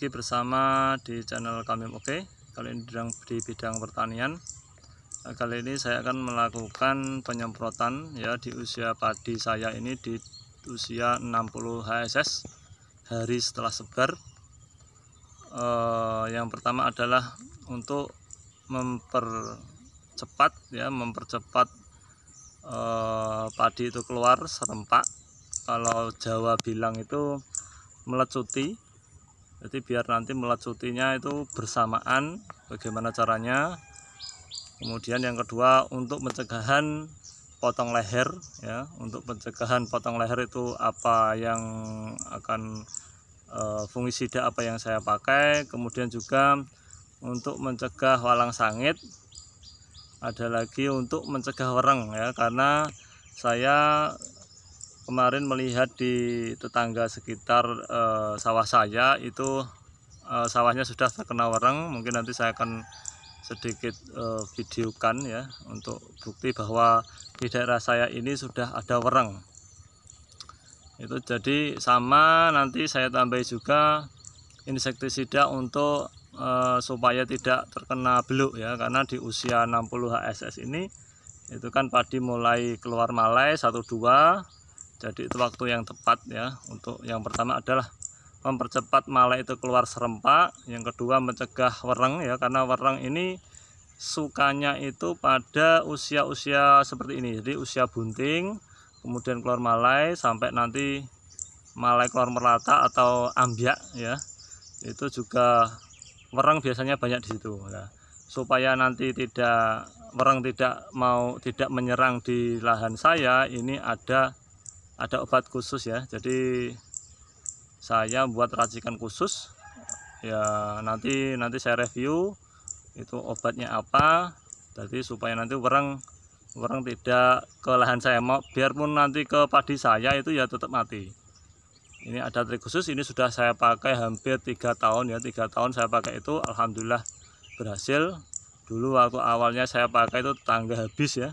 lagi bersama di channel kami oke okay. kali ini di bidang pertanian nah, kali ini saya akan melakukan penyemprotan ya di usia padi saya ini di usia 60 HSS hari setelah sebar e, yang pertama adalah untuk mempercepat ya mempercepat e, padi itu keluar serempak kalau Jawa bilang itu melecuti jadi biar nanti cutinya itu bersamaan bagaimana caranya kemudian yang kedua untuk pencegahan potong leher ya untuk pencegahan potong leher itu apa yang akan e, eh, fungisida apa yang saya pakai kemudian juga untuk mencegah walang sangit ada lagi untuk mencegah wereng ya karena saya kemarin melihat di tetangga sekitar e, sawah saya itu e, sawahnya sudah terkena wereng mungkin nanti saya akan sedikit e, videokan ya untuk bukti bahwa di daerah saya ini sudah ada wereng itu jadi sama nanti saya tambah juga insektisida untuk e, supaya tidak terkena beluk ya karena di usia 60 HSS ini itu kan padi mulai keluar malai satu dua jadi itu waktu yang tepat ya untuk yang pertama adalah mempercepat malai itu keluar serempak yang kedua mencegah wereng ya karena wereng ini sukanya itu pada usia-usia seperti ini jadi usia bunting kemudian keluar malai sampai nanti malai keluar merata atau ambiak ya itu juga wereng biasanya banyak di situ ya. supaya nanti tidak wereng tidak mau tidak menyerang di lahan saya ini ada ada obat khusus ya jadi saya buat racikan khusus ya nanti nanti saya review itu obatnya apa jadi supaya nanti orang orang tidak ke lahan saya mau biarpun nanti ke padi saya itu ya tetap mati ini ada trik khusus ini sudah saya pakai hampir tiga tahun ya tiga tahun saya pakai itu Alhamdulillah berhasil dulu waktu awalnya saya pakai itu tangga habis ya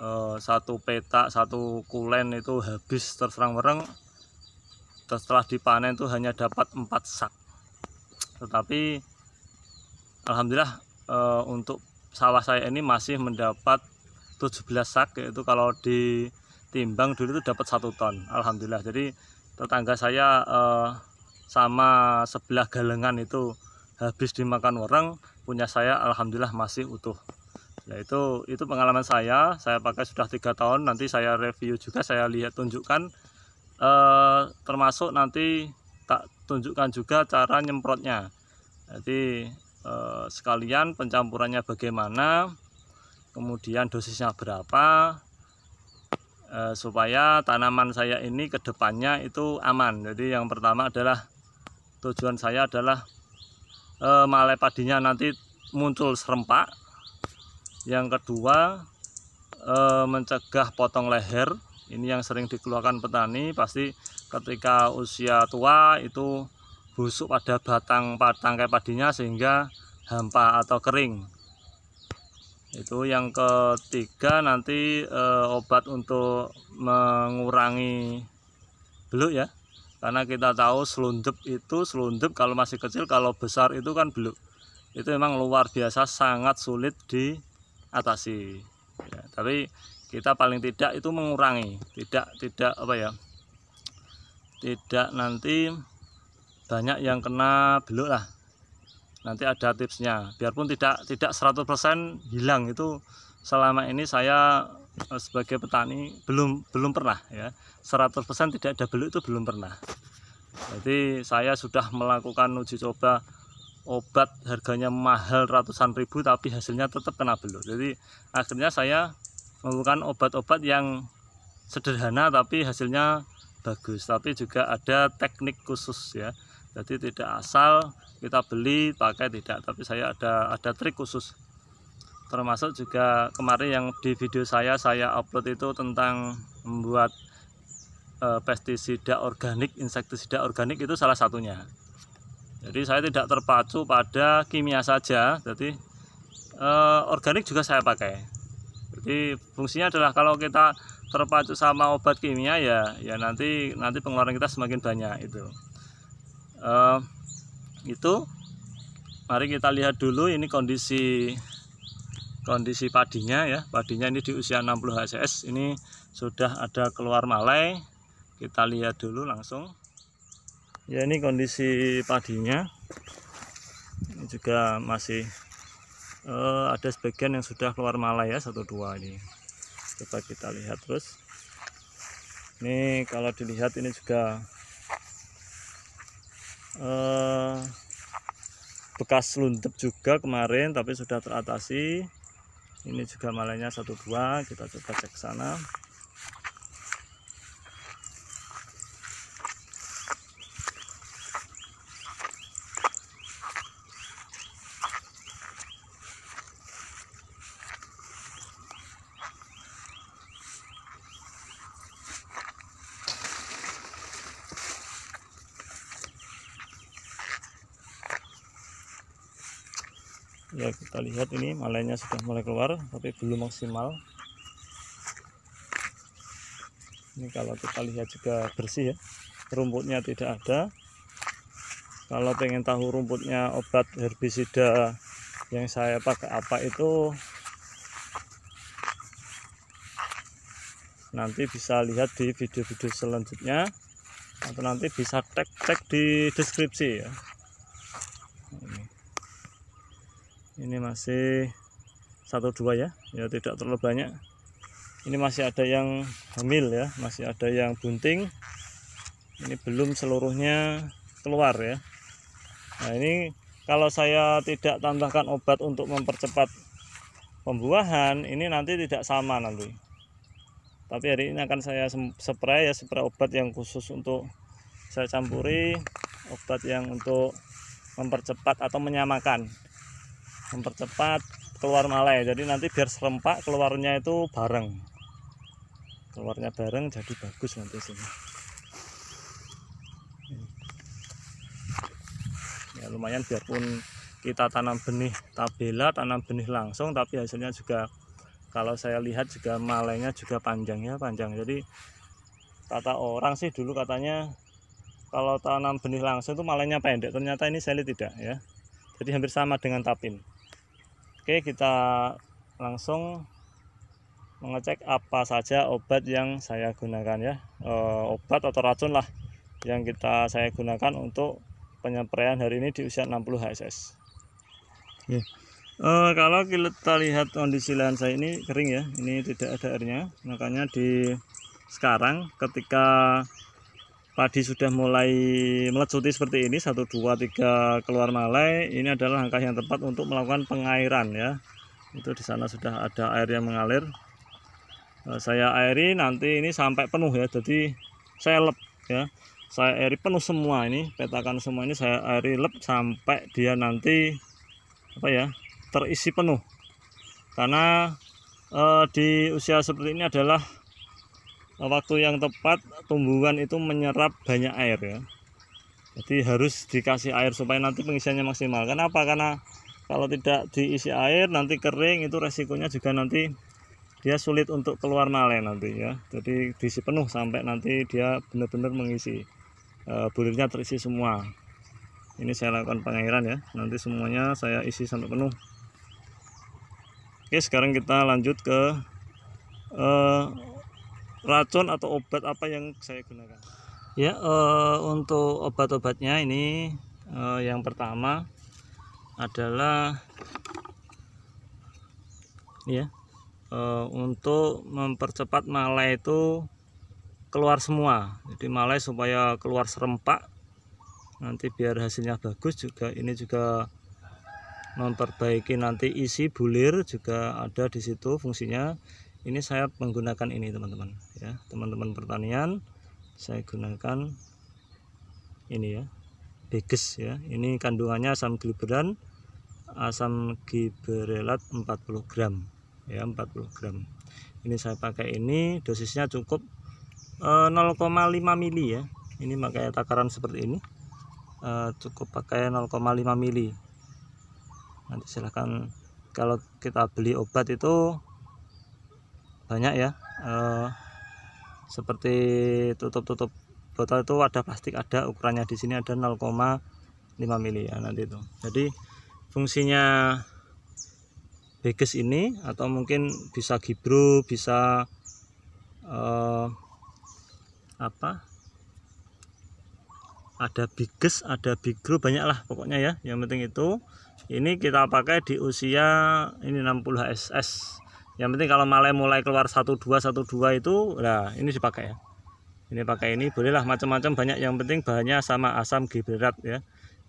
Eh, satu petak satu kulen itu habis terserang-mereng setelah dipanen itu hanya dapat empat sak tetapi Alhamdulillah e, untuk sawah saya ini masih mendapat 17 sak yaitu kalau ditimbang dulu itu dapat satu ton Alhamdulillah jadi tetangga saya e, sama sebelah galengan itu habis dimakan orang punya saya Alhamdulillah masih utuh Nah itu itu pengalaman saya saya pakai sudah tiga tahun nanti saya review juga saya lihat tunjukkan e, termasuk nanti tak tunjukkan juga cara nyemprotnya jadi e, sekalian pencampurannya bagaimana kemudian dosisnya berapa eh, supaya tanaman saya ini kedepannya itu aman jadi yang pertama adalah tujuan saya adalah eh, malai padinya nanti muncul serempak yang kedua e, mencegah potong leher ini yang sering dikeluarkan petani pasti ketika usia tua itu busuk pada batang tangkai padinya sehingga hampa atau kering itu yang ketiga nanti e, obat untuk mengurangi beluk ya karena kita tahu selundup itu selundup kalau masih kecil kalau besar itu kan beluk itu memang luar biasa sangat sulit di atasi ya, tapi kita paling tidak itu mengurangi tidak tidak apa ya tidak nanti banyak yang kena beluk lah nanti ada tipsnya biarpun tidak tidak 100% hilang itu selama ini saya eh, sebagai petani belum belum pernah ya 100% tidak ada beluk itu belum pernah jadi saya sudah melakukan uji coba obat harganya mahal ratusan ribu tapi hasilnya tetap kena belut jadi akhirnya saya melakukan obat-obat yang sederhana tapi hasilnya bagus tapi juga ada teknik khusus ya jadi tidak asal kita beli pakai tidak tapi saya ada ada trik khusus termasuk juga kemarin yang di video saya saya upload itu tentang membuat e, pestisida organik insektisida organik itu salah satunya jadi saya tidak terpacu pada kimia saja jadi eh, organik juga saya pakai jadi fungsinya adalah kalau kita terpacu sama obat kimia ya ya nanti nanti pengeluaran kita semakin banyak itu eh, itu mari kita lihat dulu ini kondisi kondisi padinya ya padinya ini di usia 60 HCS ini sudah ada keluar malai kita lihat dulu langsung ya ini kondisi padinya ini juga masih uh, ada sebagian yang sudah keluar malah ya satu dua ini coba kita lihat terus ini kalau dilihat ini juga uh, bekas luntep juga kemarin tapi sudah teratasi ini juga malahnya satu dua kita coba cek sana lihat ini malainya sudah mulai keluar tapi belum maksimal ini kalau kita lihat juga bersih ya rumputnya tidak ada kalau pengen tahu rumputnya obat herbisida yang saya pakai apa itu nanti bisa lihat di video-video selanjutnya atau nanti bisa tag-tag di deskripsi ya ini masih satu dua ya ya tidak terlalu banyak ini masih ada yang hamil ya masih ada yang bunting ini belum seluruhnya keluar ya nah ini kalau saya tidak tambahkan obat untuk mempercepat pembuahan ini nanti tidak sama nanti tapi hari ini akan saya spray ya spray obat yang khusus untuk saya campuri obat yang untuk mempercepat atau menyamakan mempercepat keluar malai jadi nanti biar serempak keluarnya itu bareng keluarnya bareng jadi bagus nanti sini hmm. ya lumayan biarpun kita tanam benih tabela tanam benih langsung tapi hasilnya juga kalau saya lihat juga malainya juga panjang ya panjang jadi kata orang sih dulu katanya kalau tanam benih langsung itu malainya pendek ternyata ini saya lihat tidak ya jadi hampir sama dengan tapin Oke, kita langsung mengecek apa saja obat yang saya gunakan ya. E, obat atau racun lah yang kita saya gunakan untuk penyampaian hari ini di usia 60 HSS. Oke. E, kalau kita lihat kondisi lahan saya ini kering ya. Ini tidak ada airnya. Makanya di sekarang ketika padi sudah mulai melecuti seperti ini satu dua tiga keluar malai ini adalah langkah yang tepat untuk melakukan pengairan ya itu di sana sudah ada air yang mengalir eh, saya airi nanti ini sampai penuh ya jadi saya lep ya saya airi penuh semua ini petakan semua ini saya airi lep sampai dia nanti apa ya terisi penuh karena eh, di usia seperti ini adalah waktu yang tepat tumbuhan itu menyerap banyak air ya jadi harus dikasih air supaya nanti pengisiannya maksimal kenapa karena kalau tidak diisi air nanti kering itu resikonya juga nanti dia sulit untuk keluar malen nanti ya jadi diisi penuh sampai nanti dia benar-benar mengisi e, bulirnya terisi semua ini saya lakukan pengairan ya nanti semuanya saya isi sampai penuh oke sekarang kita lanjut ke e, racun atau obat apa yang saya gunakan? Ya, uh, untuk obat-obatnya ini uh, yang pertama adalah ya e, untuk mempercepat malai itu keluar semua. Jadi malai supaya keluar serempak nanti biar hasilnya bagus juga ini juga memperbaiki nanti isi bulir juga ada di situ fungsinya ini saya menggunakan ini teman-teman ya teman-teman pertanian saya gunakan ini ya beges ya ini kandungannya asam gliberan asam giberelat 40 gram ya 40 gram ini saya pakai ini dosisnya cukup e, eh, 0,5 mili ya ini pakai takaran seperti ini e, cukup pakai 0,5 mili nanti silahkan kalau kita beli obat itu banyak ya eh, seperti tutup-tutup botol itu ada plastik ada ukurannya di sini ada 0,5 mm ya nanti itu jadi fungsinya bekas ini atau mungkin bisa gibru bisa eh, apa ada biges ada bigro banyaklah pokoknya ya yang penting itu ini kita pakai di usia ini 60 SS yang penting kalau malai mulai keluar satu dua satu dua itu nah ini dipakai ya ini pakai ini bolehlah macam-macam banyak yang penting bahannya sama asam gibberat ya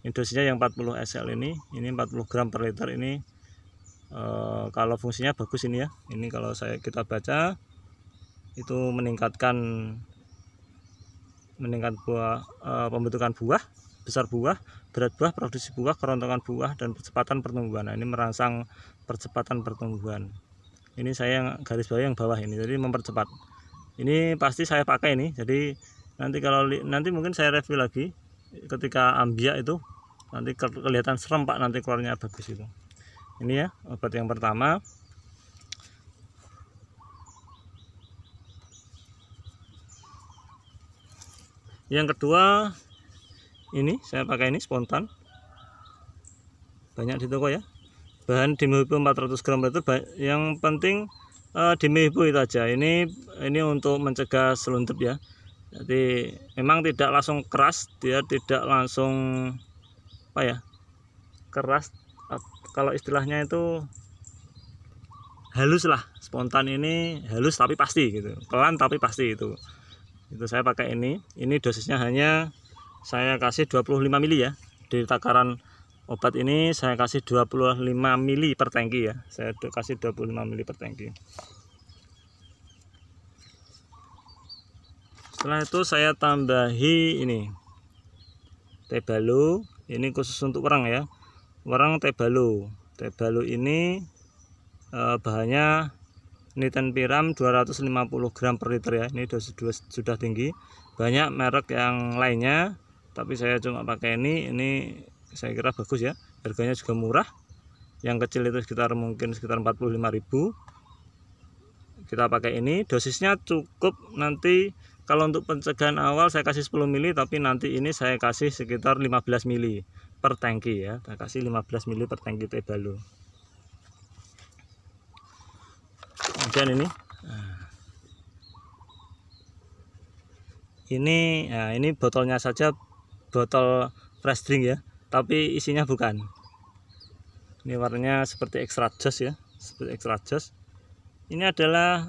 indosinya yang 40 SL ini ini 40 gram per liter ini e, kalau fungsinya bagus ini ya ini kalau saya kita baca itu meningkatkan meningkat buah e, pembentukan buah besar buah berat buah produksi buah kerontokan buah dan percepatan pertumbuhan nah, ini merangsang percepatan pertumbuhan ini saya garis bawah yang bawah ini jadi mempercepat ini pasti saya pakai ini jadi nanti kalau nanti mungkin saya review lagi ketika ambia itu nanti kelihatan serempak nanti keluarnya bagus itu ini ya obat yang pertama yang kedua ini saya pakai ini spontan banyak di toko ya bahan dimihipo 400 gram itu yang penting uh, eh, dimihipo itu aja ini ini untuk mencegah seluntep ya jadi memang tidak langsung keras dia tidak langsung apa ya keras kalau istilahnya itu halus lah spontan ini halus tapi pasti gitu pelan tapi pasti itu itu saya pakai ini ini dosisnya hanya saya kasih 25 mili ya di takaran obat ini saya kasih 25 mili per tangki ya saya kasih 25 mili per tangki setelah itu saya tambahi ini tebalu ini khusus untuk orang ya orang tebalu tebalu ini eh, bahannya niten piram 250 gram per liter ya ini sudah, sudah tinggi banyak merek yang lainnya tapi saya cuma pakai ini ini saya kira bagus ya harganya juga murah yang kecil itu sekitar mungkin sekitar 45.000 kita pakai ini dosisnya cukup nanti kalau untuk pencegahan awal saya kasih 10 mili tapi nanti ini saya kasih sekitar 15 mili per tangki ya saya kasih 15 mili per tangki tebalu kemudian ini nah. ini nah ini botolnya saja botol fresh drink ya tapi isinya bukan ini warnanya seperti extra just ya seperti extra just ini adalah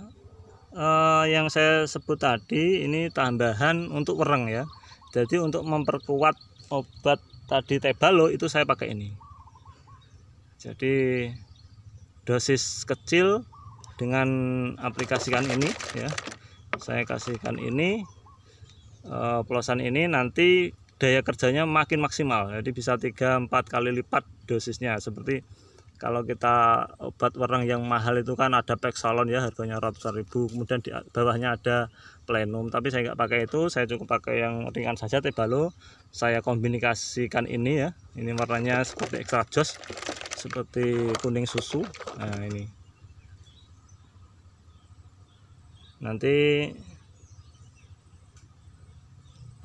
uh, yang saya sebut tadi ini tambahan untuk wereng ya jadi untuk memperkuat obat tadi tebalo itu saya pakai ini jadi dosis kecil dengan aplikasikan ini ya saya kasihkan ini uh, eh, pelosan ini nanti daya kerjanya makin maksimal jadi bisa 3-4 kali lipat dosisnya seperti kalau kita obat orang yang mahal itu kan ada peksalon ya harganya ratusan ribu kemudian di bawahnya ada plenum tapi saya nggak pakai itu saya cukup pakai yang ringan saja tebalo saya kombinasikan ini ya ini warnanya seperti extra joss seperti kuning susu nah ini nanti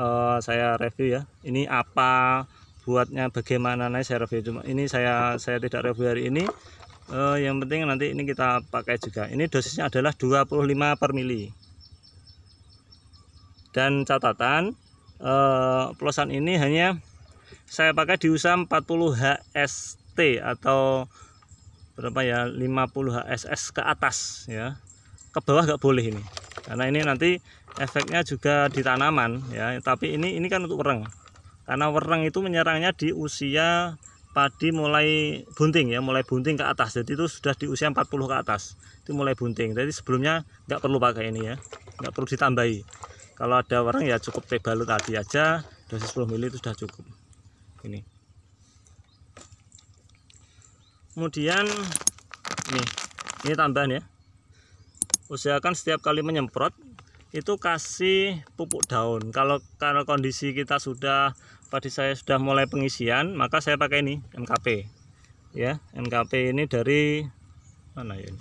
uh, saya review ya ini apa buatnya bagaimana nih saya review cuma ini saya saya tidak review hari ini uh, yang penting nanti ini kita pakai juga ini dosisnya adalah 25 per mili dan catatan uh, eh, pelosan ini hanya saya pakai di usaha 40 HST atau berapa ya 50 HSS ke atas ya ke bawah nggak boleh ini karena ini nanti efeknya juga di tanaman ya tapi ini ini kan untuk wereng karena wereng itu menyerangnya di usia padi mulai bunting ya mulai bunting ke atas jadi itu sudah di usia 40 ke atas itu mulai bunting jadi sebelumnya nggak perlu pakai ini ya nggak perlu ditambahi kalau ada wereng ya cukup tebal tadi aja dosis 10 mili itu sudah cukup ini kemudian nih ini tambahan ya usahakan setiap kali menyemprot itu kasih pupuk daun kalau karena kondisi kita sudah padi saya sudah mulai pengisian maka saya pakai ini MKP ya MKP ini dari mana ya ini?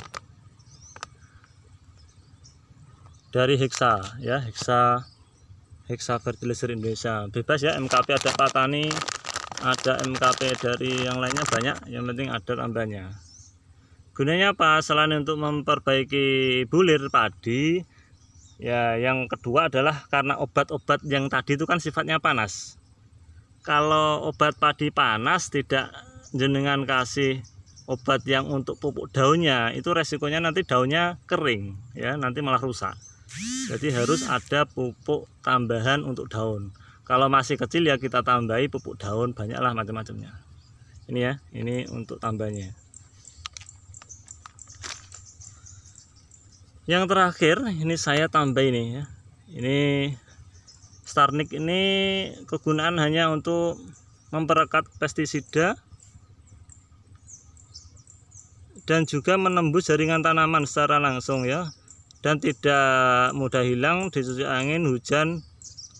dari Hexa ya Hexa Hexa Fertilizer Indonesia bebas ya MKP ada Patani ada MKP dari yang lainnya banyak yang penting ada tambahnya gunanya apa selain untuk memperbaiki bulir padi ya yang kedua adalah karena obat-obat yang tadi itu kan sifatnya panas kalau obat padi panas tidak jenengan kasih obat yang untuk pupuk daunnya itu resikonya nanti daunnya kering ya nanti malah rusak jadi harus ada pupuk tambahan untuk daun kalau masih kecil ya kita tambahi pupuk daun banyaklah macam-macamnya ini ya ini untuk tambahnya yang terakhir ini saya tambah ini ya ini Starnik ini kegunaan hanya untuk memperekat pestisida dan juga menembus jaringan tanaman secara langsung ya dan tidak mudah hilang dicuci angin hujan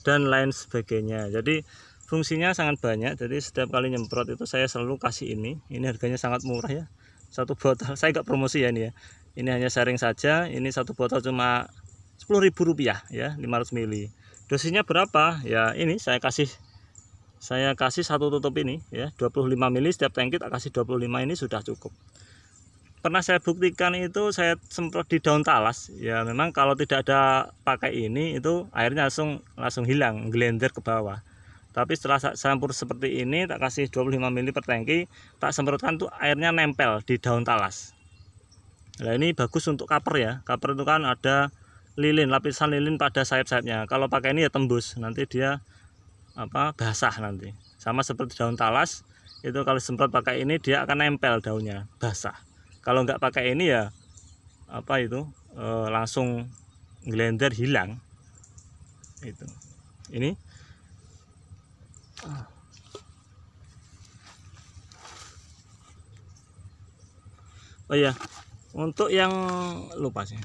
dan lain sebagainya jadi fungsinya sangat banyak jadi setiap kali nyemprot itu saya selalu kasih ini ini harganya sangat murah ya satu botol saya nggak promosi ya ini ya ini hanya sharing saja ini satu botol cuma ribu rupiah, ya 500 ml dosisnya berapa ya ini saya kasih saya kasih satu tutup ini ya 25 mili setiap tangki tak kasih 25 ini sudah cukup pernah saya buktikan itu saya semprot di daun talas ya memang kalau tidak ada pakai ini itu airnya langsung langsung hilang glender ke bawah tapi setelah saya campur seperti ini tak kasih 25 mili per tangki tak semprotkan tuh airnya nempel di daun talas Nah ini bagus untuk cover ya. Cover itu kan ada lilin, lapisan lilin pada sayap-sayapnya. Kalau pakai ini ya tembus, nanti dia apa basah nanti. Sama seperti daun talas, itu kalau semprot pakai ini dia akan nempel daunnya, basah. Kalau nggak pakai ini ya apa itu e, langsung glender hilang. Itu. Ini Oh iya, untuk yang lupa sih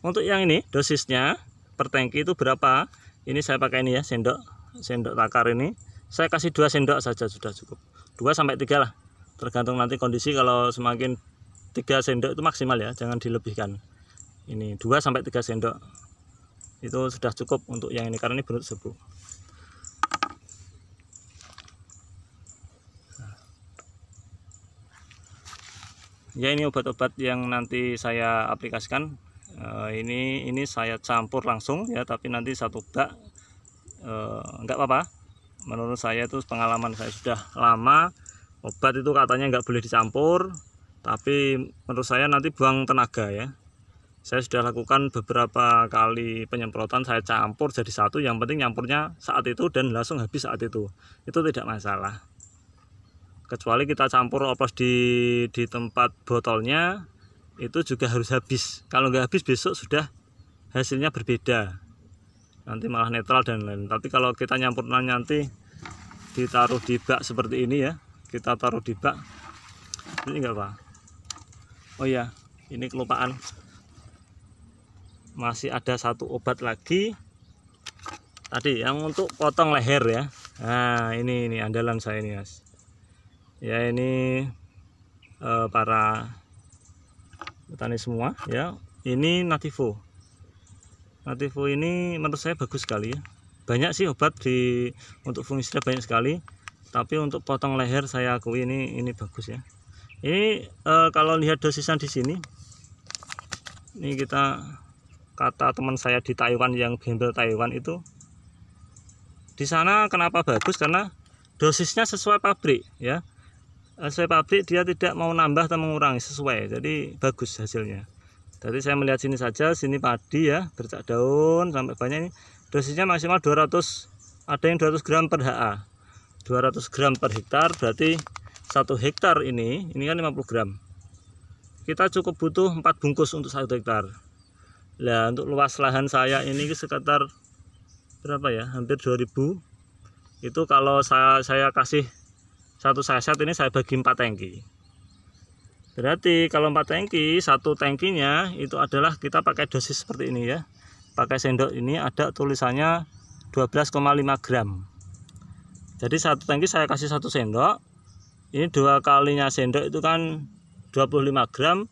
untuk yang ini dosisnya per tangki itu berapa ini saya pakai ini ya sendok sendok takar ini saya kasih dua sendok saja sudah cukup Dua sampai tiga lah tergantung nanti kondisi kalau semakin tiga sendok itu maksimal ya jangan dilebihkan ini dua sampai tiga sendok itu sudah cukup untuk yang ini karena ini berut sebu ya ini obat-obat yang nanti saya aplikasikan uh, ini ini saya campur langsung ya tapi nanti satu bak uh, nggak apa-apa menurut saya itu pengalaman saya sudah lama obat itu katanya enggak boleh dicampur tapi menurut saya nanti buang tenaga ya saya sudah lakukan beberapa kali penyemprotan saya campur jadi satu yang penting nyampurnya saat itu dan langsung habis saat itu itu tidak masalah kecuali kita campur oplos di di tempat botolnya itu juga harus habis kalau nggak habis besok sudah hasilnya berbeda nanti malah netral dan lain tapi kalau kita nyampur nanti ditaruh di bak seperti ini ya kita taruh di bak ini enggak apa oh ya ini kelupaan masih ada satu obat lagi tadi yang untuk potong leher ya nah ini ini andalan saya ini mas ya ini eh, para petani semua ya ini nativo nativo ini menurut saya bagus sekali ya. banyak sih obat di untuk fungisida banyak sekali tapi untuk potong leher saya akui ini ini bagus ya ini e, kalau lihat dosisan di sini ini kita kata teman saya di Taiwan yang gembel Taiwan itu di sana kenapa bagus karena dosisnya sesuai pabrik ya Eh, saya pabrik dia tidak mau nambah atau mengurangi sesuai jadi bagus hasilnya jadi saya melihat sini saja sini padi ya bercak daun sampai banyak ini dosisnya maksimal 200 ada yang 200 gram per HA 200 gram per hektar berarti satu hektar ini ini kan 50 gram kita cukup butuh 4 bungkus untuk satu hektar Nah untuk luas lahan saya ini sekitar berapa ya hampir 2000 itu kalau saya saya kasih satu saset ini saya bagi empat tangki berarti kalau empat tangki satu tangkinya itu adalah kita pakai dosis seperti ini ya pakai sendok ini ada tulisannya 12,5 gram jadi satu tangki saya kasih satu sendok ini dua kalinya sendok itu kan 25 gram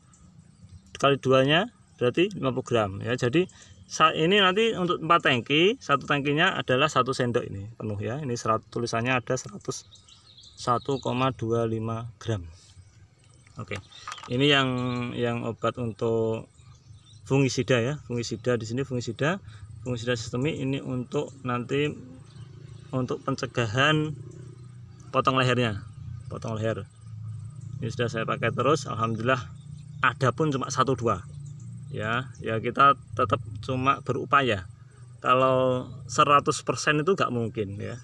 kali duanya berarti 50 gram ya jadi saat ini nanti untuk empat tangki satu tangkinya adalah satu sendok ini penuh ya ini 100 tulisannya ada 100 1,25 gram Oke ini yang yang obat untuk fungisida ya fungisida di sini fungisida fungisida sistemik ini untuk nanti untuk pencegahan potong lehernya potong leher ini sudah saya pakai terus Alhamdulillah ada pun cuma satu dua ya ya kita tetap cuma berupaya kalau 100% itu nggak mungkin ya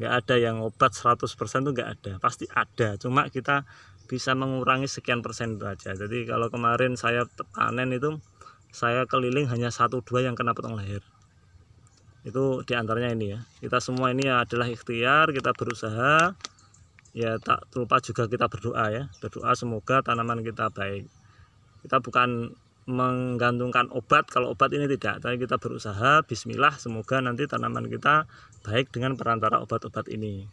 nggak ada yang obat 100% tuh nggak ada pasti ada cuma kita bisa mengurangi sekian persen itu jadi kalau kemarin saya panen itu saya keliling hanya satu dua yang kena potong leher itu diantaranya ini ya kita semua ini adalah ikhtiar kita berusaha ya tak lupa juga kita berdoa ya berdoa semoga tanaman kita baik kita bukan menggantungkan obat kalau obat ini tidak tapi kita berusaha bismillah semoga nanti tanaman kita baik dengan perantara obat-obat ini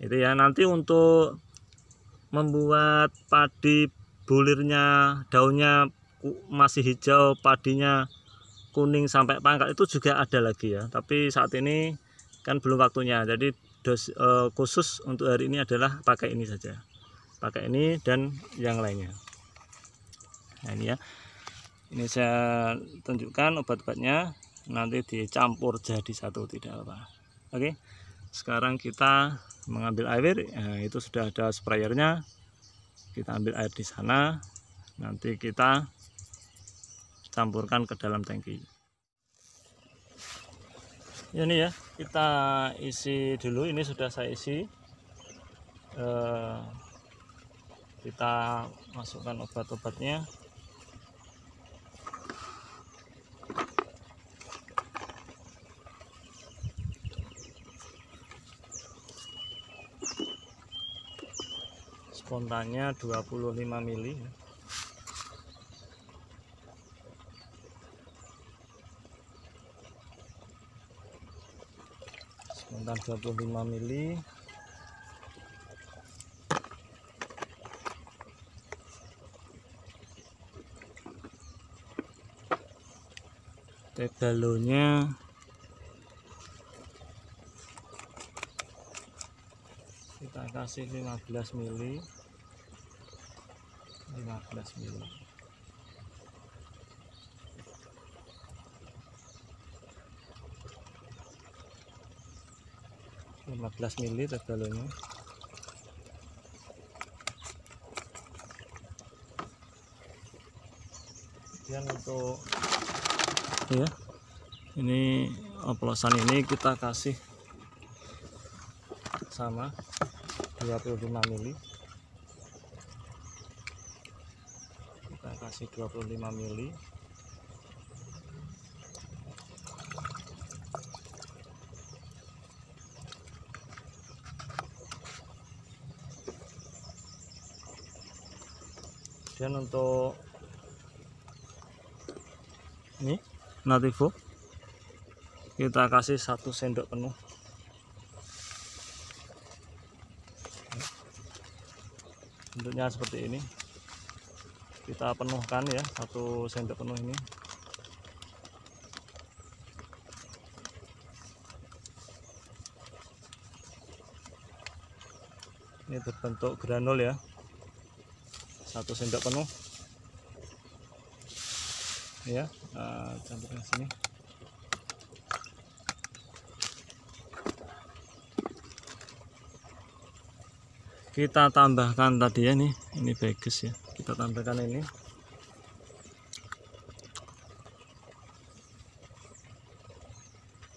itu ya nanti untuk membuat padi bulirnya daunnya masih hijau padinya kuning sampai pangkal itu juga ada lagi ya tapi saat ini kan belum waktunya jadi dos, e, khusus untuk hari ini adalah pakai ini saja pakai ini dan yang lainnya nah ini ya ini saya tunjukkan obat-obatnya nanti dicampur jadi satu tidak apa Oke. Sekarang kita mengambil air, nah, itu sudah ada sprayernya. Kita ambil air di sana. Nanti kita campurkan ke dalam tangki. Ini ya, kita isi dulu. Ini sudah saya isi. Eh, kita masukkan obat-obatnya. fontannya 25 mili fontan 25 mili tebalonya kita kasih 15 mili kelas 10 15 mili tebalnya kemudian untuk ya ini oplosan ini kita kasih sama 25 mili masih 25 mili dan untuk ini nativo kita kasih satu sendok penuh bentuknya seperti ini kita penuhkan ya satu sendok penuh ini ini berbentuk granul ya satu sendok penuh ya eh, campurkan sini kita tambahkan tadi ya nih ini bagus ya kita tampilkan ini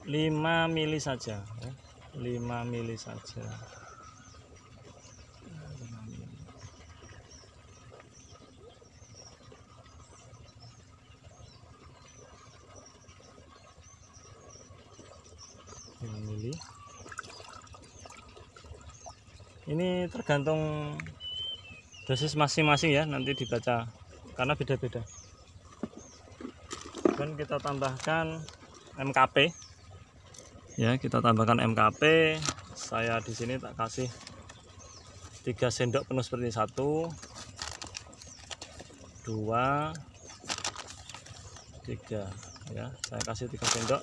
lima mili ya. saja lima mili saja ini tergantung dosis masing-masing ya nanti dibaca karena beda-beda dan kita tambahkan MKP ya kita tambahkan MKP saya di sini tak kasih 3 sendok penuh seperti satu dua, tiga, ya saya kasih tiga sendok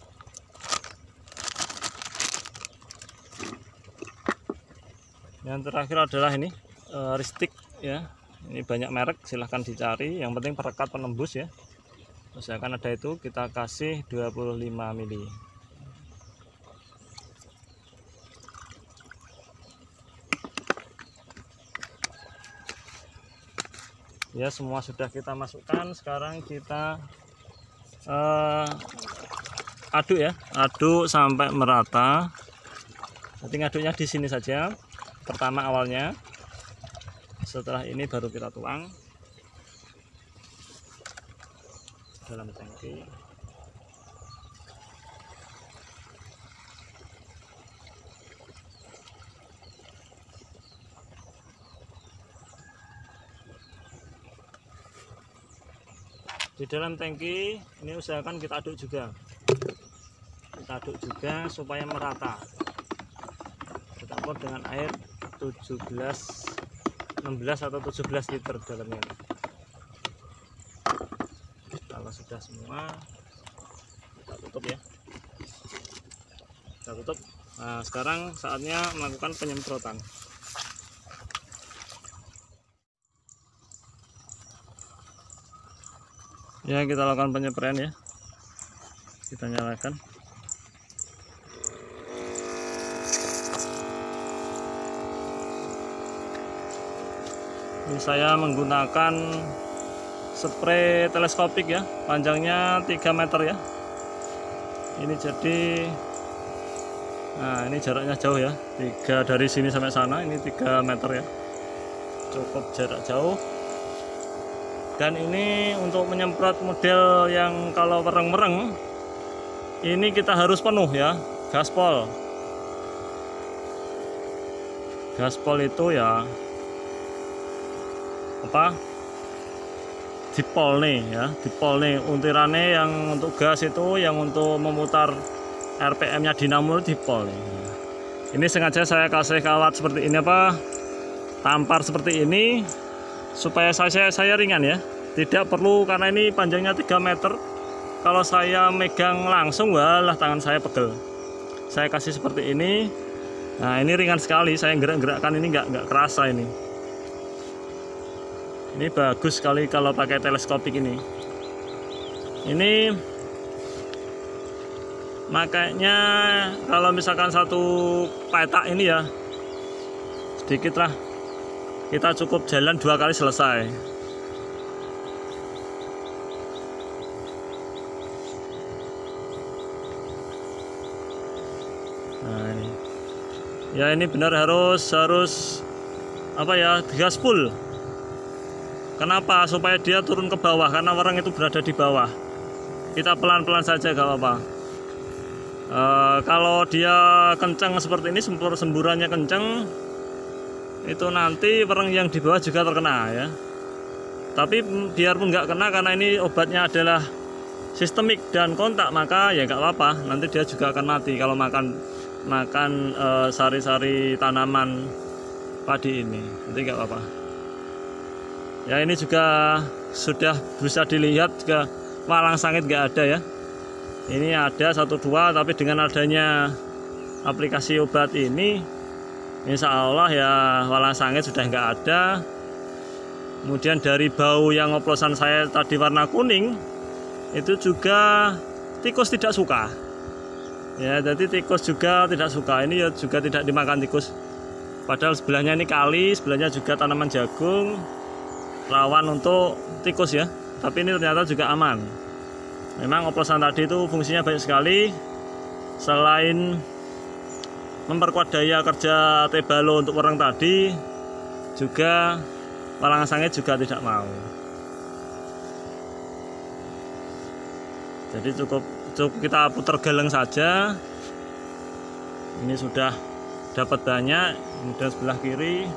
yang terakhir adalah ini e, ristik ya ini banyak merek silahkan dicari yang penting perekat penembus ya usahakan ada itu kita kasih 25 mili ya semua sudah kita masukkan sekarang kita eh, aduk ya aduk sampai merata nanti aduknya di sini saja pertama awalnya setelah ini baru kita tuang dalam tangki di dalam tangki ini usahakan kita aduk juga kita aduk juga supaya merata kita campur dengan air 17 16 atau 17 liter dalamnya kalau sudah semua kita tutup ya kita tutup nah sekarang saatnya melakukan penyemprotan ya kita lakukan penyemprotan ya kita nyalakan ini saya menggunakan spray teleskopik ya panjangnya 3 meter ya ini jadi nah ini jaraknya jauh ya tiga dari sini sampai sana ini 3 meter ya cukup jarak jauh dan ini untuk menyemprot model yang kalau mereng-mereng ini kita harus penuh ya gaspol gaspol itu ya apa dipol nih ya dipol nih untirannya yang untuk gas itu yang untuk memutar RPM nya dinamo dipol nih. Ya. ini sengaja saya kasih kawat seperti ini apa tampar seperti ini supaya saya saya ringan ya tidak perlu karena ini panjangnya 3 meter kalau saya megang langsung walah tangan saya pegel saya kasih seperti ini nah ini ringan sekali saya gerak-gerakkan ini nggak nggak kerasa ini ini bagus sekali kalau pakai teleskopik ini ini makanya kalau misalkan satu petak ini ya sedikit lah kita cukup jalan dua kali selesai nah ini ya ini benar harus harus apa ya full. Kenapa? Supaya dia turun ke bawah karena orang itu berada di bawah. Kita pelan-pelan saja gak apa-apa. E, kalau dia kencang seperti ini sempur semburannya kencang itu nanti orang yang di bawah juga terkena ya. Tapi biarpun nggak kena karena ini obatnya adalah sistemik dan kontak maka ya nggak apa-apa nanti dia juga akan mati kalau makan makan eh, sari-sari e, tanaman padi ini nanti nggak apa-apa ya ini juga sudah bisa dilihat juga malang sangit nggak ada ya ini ada satu dua tapi dengan adanya aplikasi obat ini Insya Allah ya malang sangit sudah nggak ada kemudian dari bau yang oplosan saya tadi warna kuning itu juga tikus tidak suka ya jadi tikus juga tidak suka ini ya juga tidak dimakan tikus padahal sebelahnya ini kali sebelahnya juga tanaman jagung rawan untuk tikus ya tapi ini ternyata juga aman memang oplosan tadi itu fungsinya banyak sekali selain memperkuat daya kerja tebalo untuk orang tadi juga walang sange juga tidak mau jadi cukup cukup kita putar geleng saja ini sudah dapat banyak kemudian sebelah kiri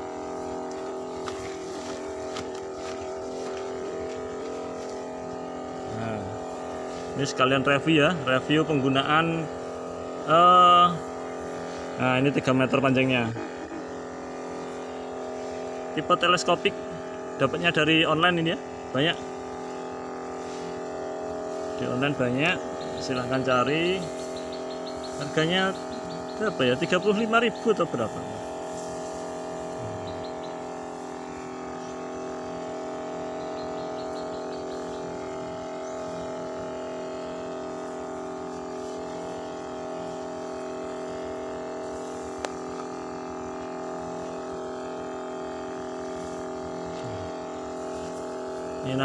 ini sekalian review ya review penggunaan uh, nah ini 3 meter panjangnya tipe teleskopik dapatnya dari online ini ya banyak di online banyak silahkan cari harganya berapa ya 35.000 atau berapa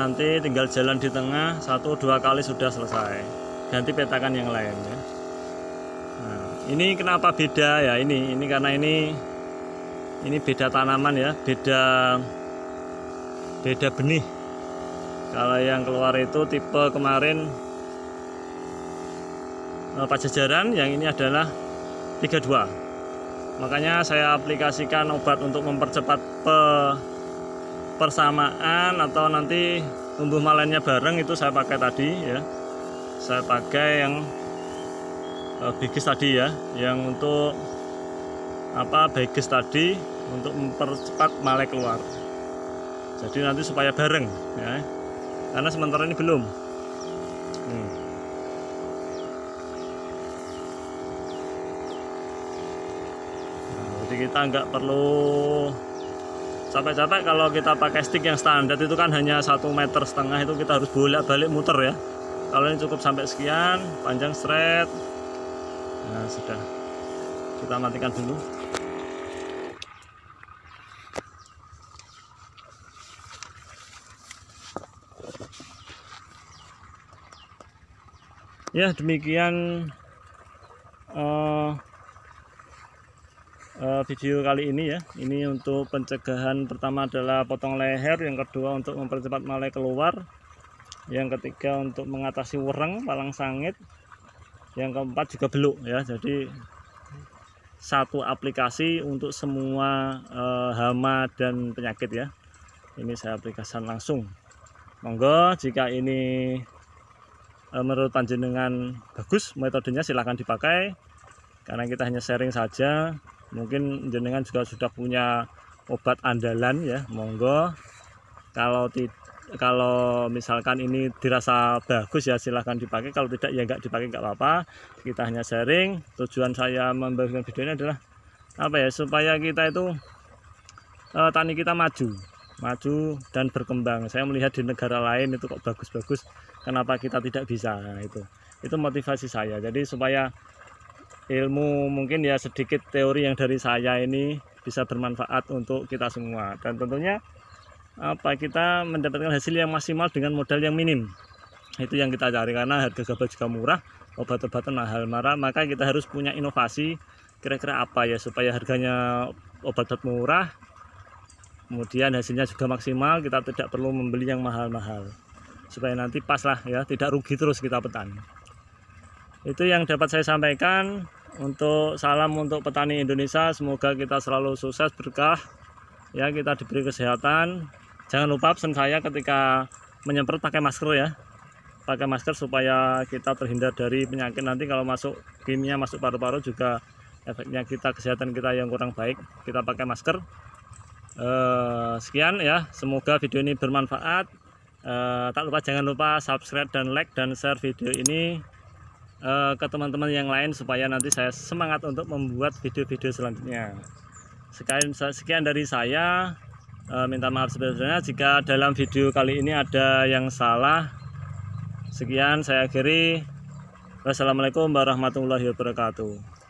nanti tinggal jalan di tengah satu dua kali sudah selesai ganti petakan yang lain ya nah, ini kenapa beda ya ini ini karena ini ini beda tanaman ya beda beda benih kalau yang keluar itu tipe kemarin eh, pajajaran yang ini adalah 32 makanya saya aplikasikan obat untuk mempercepat pe persamaan atau nanti tumbuh malennya bareng itu saya pakai tadi ya saya pakai yang uh, bigis tadi ya yang untuk apa bigis tadi untuk mempercepat malai keluar jadi nanti supaya bareng ya karena sementara ini belum hmm. nah, jadi kita nggak perlu sampai-sampai kalau kita pakai stick yang standar itu kan hanya satu meter setengah itu kita harus bolak-balik muter ya kalau ini cukup sampai sekian panjang seret nah sudah kita matikan dulu ya demikian uh, Eh, video kali ini ya ini untuk pencegahan pertama adalah potong leher yang kedua untuk mempercepat malai keluar yang ketiga untuk mengatasi wereng palang sangit yang keempat juga beluk ya jadi satu aplikasi untuk semua e, hama dan penyakit ya ini saya aplikasikan langsung monggo jika ini e, menurut panjenengan bagus metodenya silahkan dipakai karena kita hanya sharing saja mungkin jenengan juga sudah punya obat andalan ya monggo kalau kalau misalkan ini dirasa bagus ya silahkan dipakai kalau tidak ya nggak dipakai nggak apa-apa kita hanya sharing tujuan saya membagikan video ini adalah apa ya supaya kita itu eh, tani kita maju maju dan berkembang saya melihat di negara lain itu kok bagus-bagus kenapa kita tidak bisa nah, itu itu motivasi saya jadi supaya ilmu mungkin ya sedikit teori yang dari saya ini bisa bermanfaat untuk kita semua dan tentunya apa kita mendapatkan hasil yang maksimal dengan modal yang minim itu yang kita cari karena harga gabah juga murah obat-obatan mahal marah maka kita harus punya inovasi kira-kira apa ya supaya harganya obat-obat murah kemudian hasilnya juga maksimal kita tidak perlu membeli yang mahal-mahal supaya nanti pas lah ya tidak rugi terus kita petani itu yang dapat saya sampaikan untuk salam untuk petani Indonesia semoga kita selalu sukses berkah ya kita diberi kesehatan jangan lupa pesan saya ketika menyemprot pakai masker ya pakai masker supaya kita terhindar dari penyakit nanti kalau masuk kimia masuk paru-paru juga efeknya kita kesehatan kita yang kurang baik kita pakai masker eh, sekian ya semoga video ini bermanfaat eh, tak lupa jangan lupa subscribe dan like dan share video ini Eh, ke teman-teman yang lain supaya nanti saya semangat untuk membuat video-video selanjutnya sekian sekian dari saya uh, minta maaf sebetulnya jika dalam video kali ini ada yang salah sekian saya akhiri wassalamualaikum warahmatullahi wabarakatuh